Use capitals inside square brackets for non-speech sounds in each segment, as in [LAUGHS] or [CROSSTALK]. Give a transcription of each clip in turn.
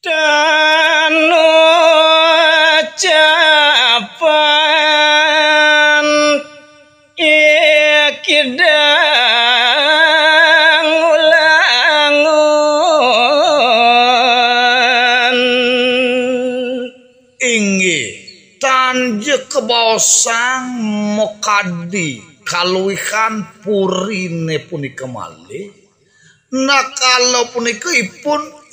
IKIDANGULANGUN kebosang mokadi kaluihan purine PUNI malih nakala punika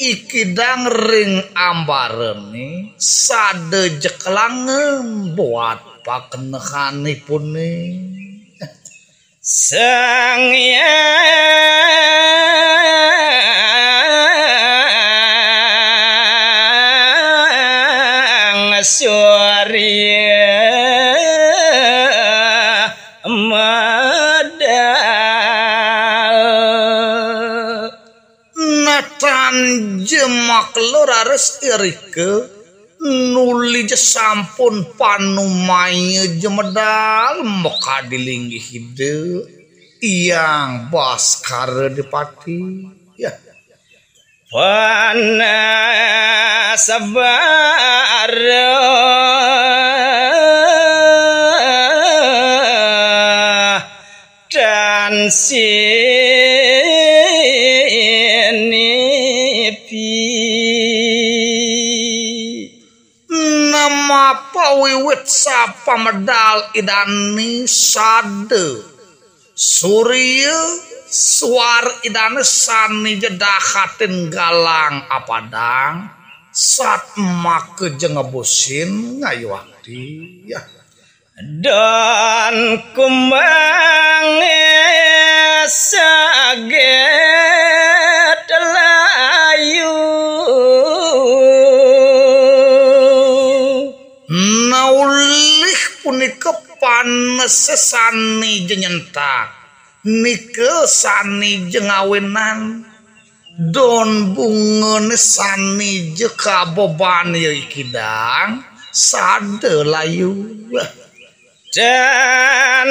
ikidang ring ambareni sade jeklangen buat pakenekanipun ni [LAUGHS] sang ke nu li sampun panumnya jemedal makadilingi hidup yang Boskar dipati panbar apa wiwit sap medal Idani sad Suril Suar Idanes sani jedahhatiin gallang apadang Samak jengebusin ngayuwati dan kumbang sage panesesani jenyentak nikel sani jeng don bunga sani jeka boban ya kidang sade layu dan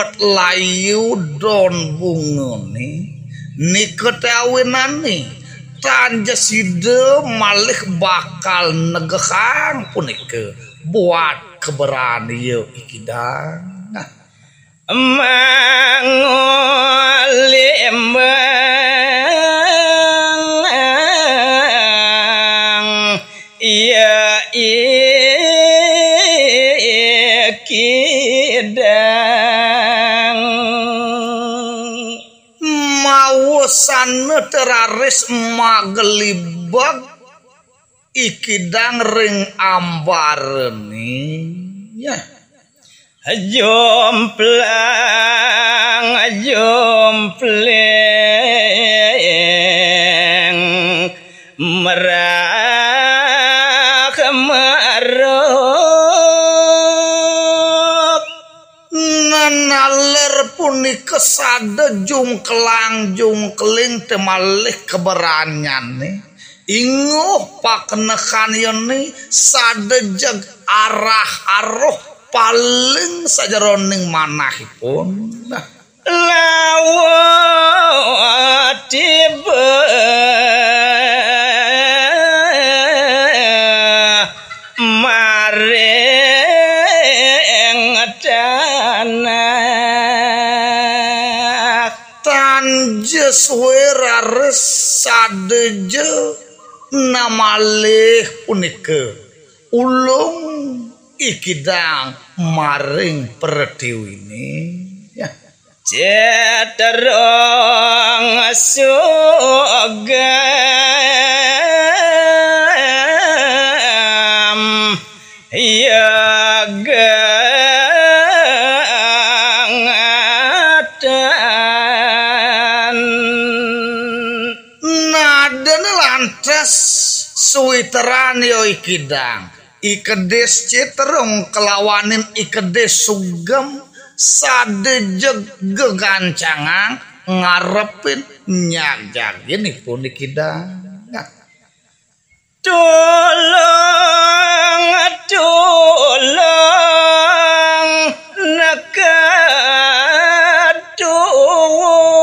umat layu don bungune niketawinani tanja sida malih bakal negehang punike buat keberanian ikidang nah. mangolim seteraris magelibag ikidang ring ambarni ya jomplang jomplang merah Ari kesade jung keling temalih keberanian nih. Inguh ya ni yoni sadejeg arah aruh paling saja roning manahipun. Nah. lawa tiba resjel namaleh punike ulung ikidang maring pertiwini ya cederong sugam ya adana lantas suiteran yo ikidang ikedes citerung kelawanin ikedes sugem sadejeg gegancangan ngarepin nyajak gini pun ikidang tolong tolong tolong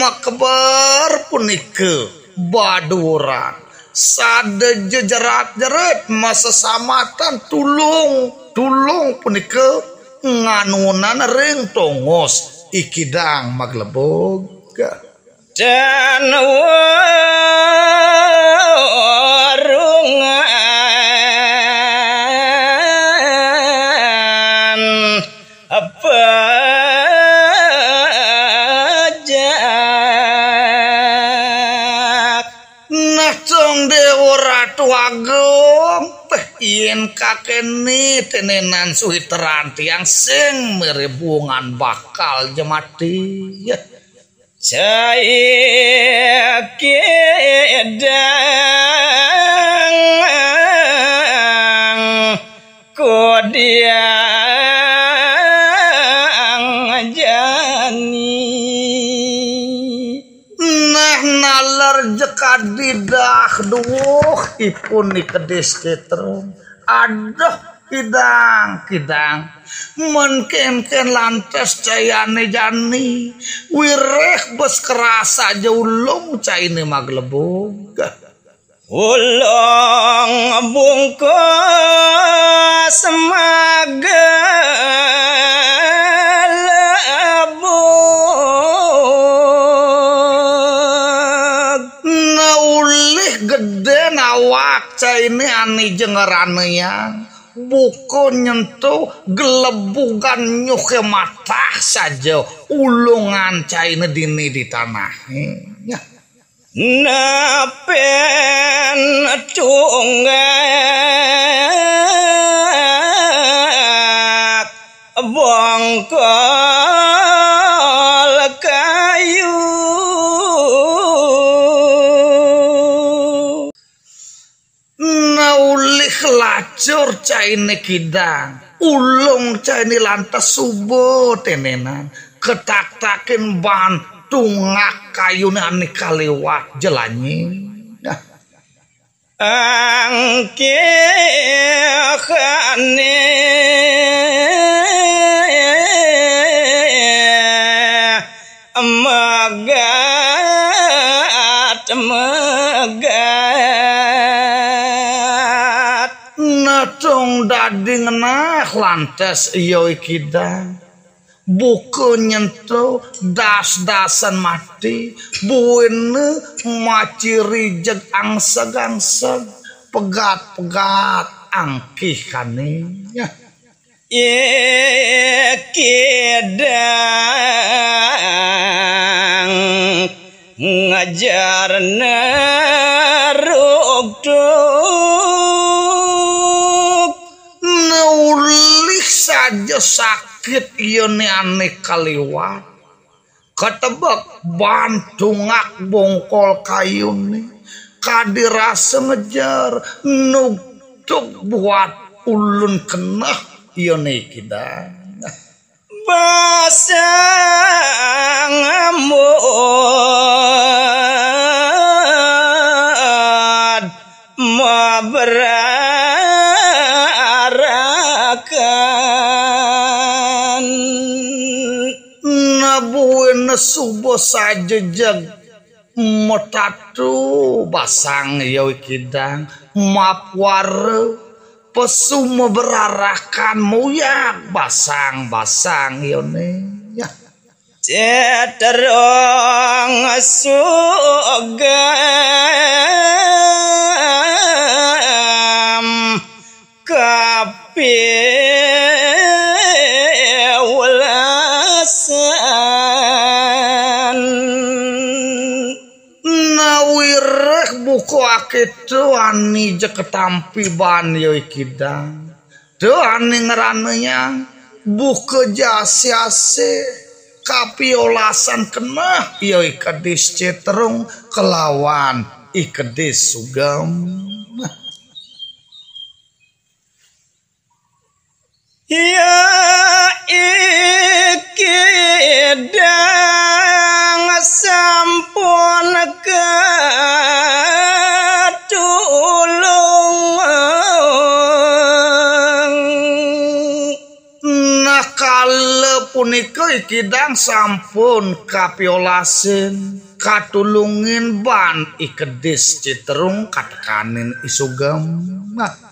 makbar punike baduran sade jejerat jerat masa samatan tulung tulung punike nganunan ring tongos ikidang maglebog dan warung yen kakeni tenenan suhi yang sing meribungan bakal jemati saya kedang kodiang jani nah nalar jekat didah duh ipun ni keterung aduh kidang kidang menkemken lantas cayane jani wireh bes kerasa jaulum caine maglebog ulang bungkus semagen lawak ini ani jengerannya buku nyentuh gelebugan nyuke mata saja ulungan ini dini di tanah ya. napen cungak bongkok Kita ulung ca ini lantas subuh tenenan ketak-takin bantung ngakayunan ini kaliwat jelanyi nah. [LAUGHS] angkikhane megat dadi ngenah lantas iya kita buku nyentuh das-dasan mati buwene maci rijek angseg-angseg pegat-pegat angkihane ya ngajar naruk aja sakit ini iya aneh kaliwat ketebak bantungak bongkol kayu nih kadirasa ngejar nuktuk buat ulun kena ini iya kita basang ngamut ma subuh sajejeg motatu basang yoi ya kidang mapware pesumo berarahkan muyak basang basang yone ya ceterong sugam kapi Kuakitu ani je ketampi ban yoi kidang. Tuh ani ngeranunya buke kapi olasan kena yoi kedis ceterung kelawan ikedis sugam. Ya iki dang sampun Nah nakale punika iki dang sampun kapiolasin katulungin ban ikedis citerung katakanin isugam nah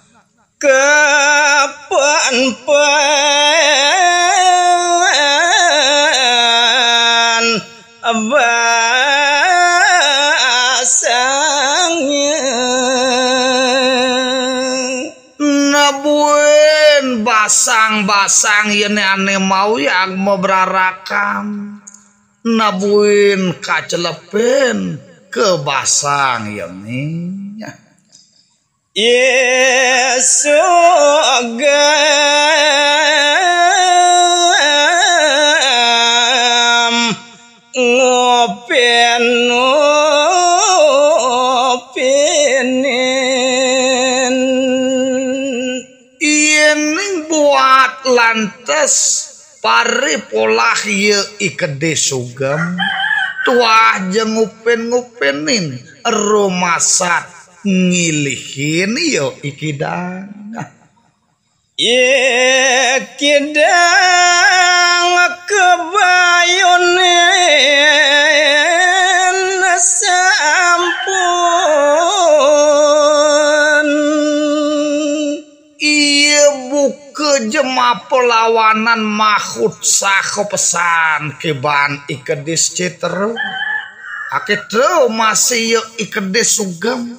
kapan pan basangnya nabuin basang-basang ini aneh mau yang berarakam nabuin kacelepen ke basang ini ya. Yesugam Ngopin Ngopinin Ini buat lantas Pari polah ye ikede sugam Tuah ngupenin ngupinin Rumasat ngilihin yo iya, ikidang ikidang kebayunin sampun iya buke jema pelawanan mahut sako pesan keban ikedis citer Aki masih yuk iya ikedis sugam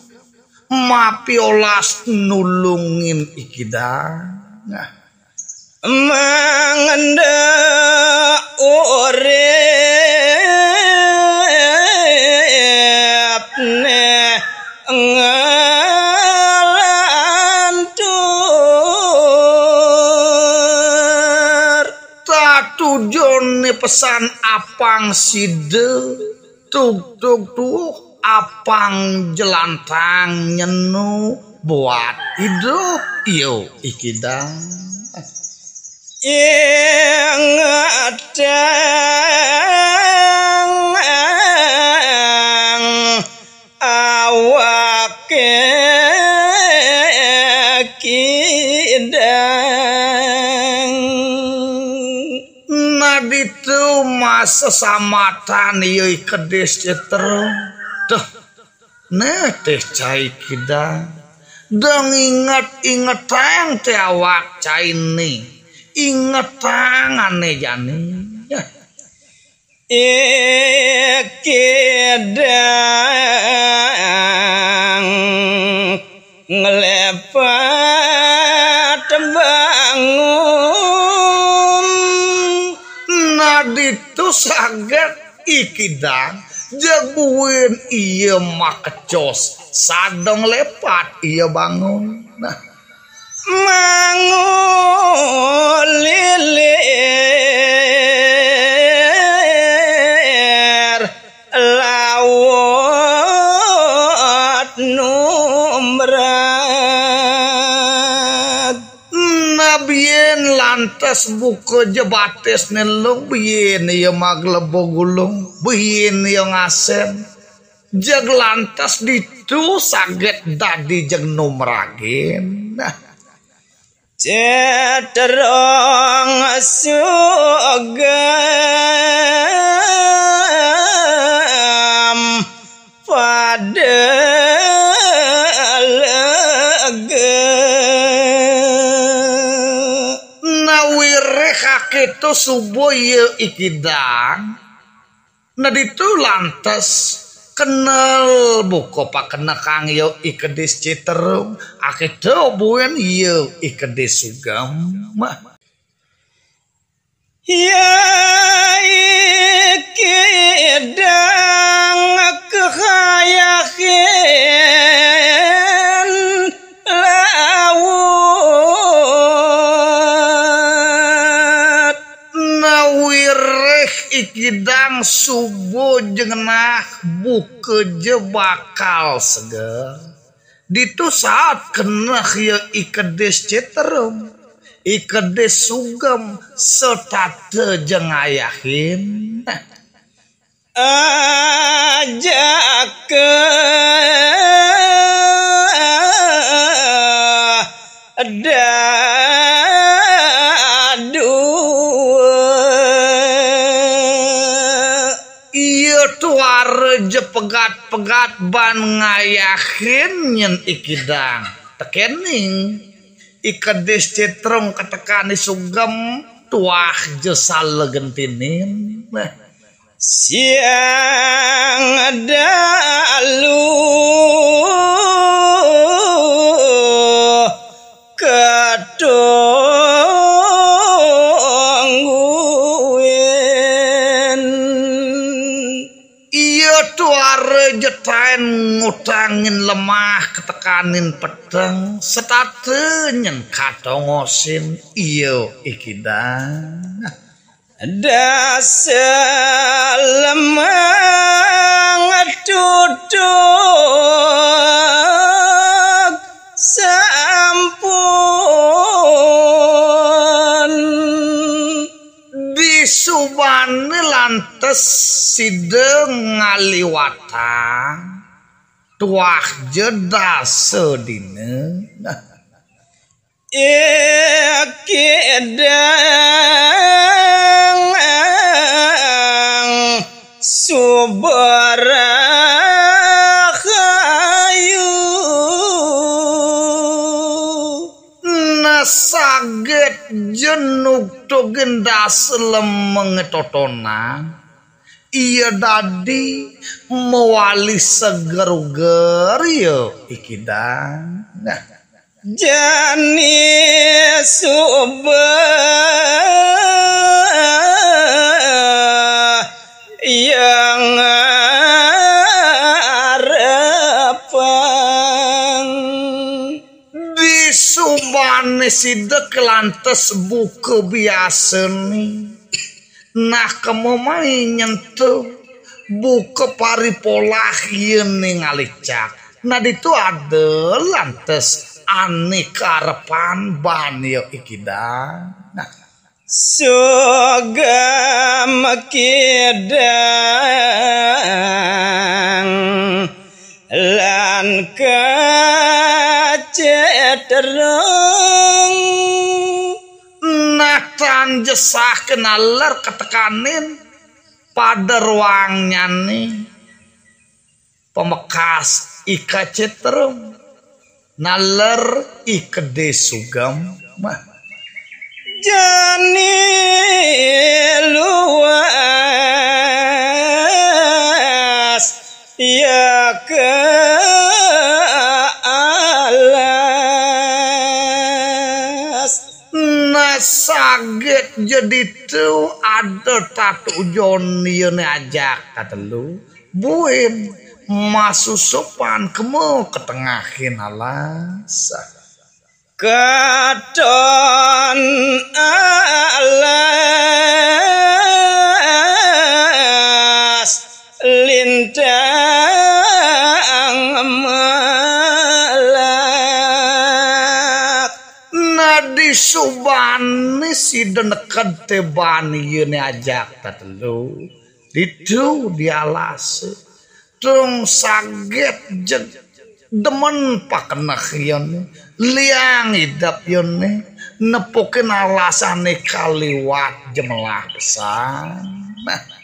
mapiolas nulungin ikida nah manganda ore pesan apang side tuk tuk tuh apang jelantang nyenu buat hidup yo ikidang yang adang awak kidang naditu masa samatan iyo kedis ceterung tuh nah teh cai kita. dong inget ingetang teh awak cai nih ingetang aneh jani Eh ya. Ikidang ngelepat bangun nah, itu saget ikidang jaguin iya mah kecos sadong lepat iya bangun nah mangun lilin Lantas buka je nih nelung biyen ya maglebo gulung biyen ya ngasen jag lantas ditu saget dadi jeng numragin nah sugam pada Itu subuh ye iya ikidang nah itu lantas kenal buko pak kena kang yo iya, ikedis citerung akhirnya buen yo ikedis sugam mah ya ikedang kehayakir Cikidang subuh jengah buka je bakal seger. Ditu saat kena ya ikedes ceterum. Ikedes sugem setate jengayahin. Ajak ke dah. reje pegat-pegat ban ngayakin nyen ikidang tekening ikedis citrung ketekani sugem tuah jesa legentinin nah. siang ada lu ketuh rejetain ngutangin lemah ketekanin pedang setatenyen kadongosin iyo ikidang dasar lemah duduk Side ngaliwata tuah jeda sedine [LAUGHS] Ikedang subara kayu nasaget jenuk to gendas lem mengetotona Iya dadi mewali seger gerio ikidang Nah. Jani subah yang harapan di subane sidak lantas buku biasa nih nah kamu kemomai nyentuh buka pari pola ini ngalicak nah itu ada lantas aneka repan ban ikida nah sugam kidang lan terang. Setan jesah kenaler ketekanin pada ruangnya nih pemekas ika cetrum naler ikede sugam mah jani luas ya ke kaget jadi tuh ada tatu ini ajak kata lu buin masuk sopan kemu ketengahin ke kadon alas sida neken teban yene ajak tetelu didu dialas tung saget jet demen pakenah yene liang idap yene nepokin alasane kaliwat jemelah besar nah.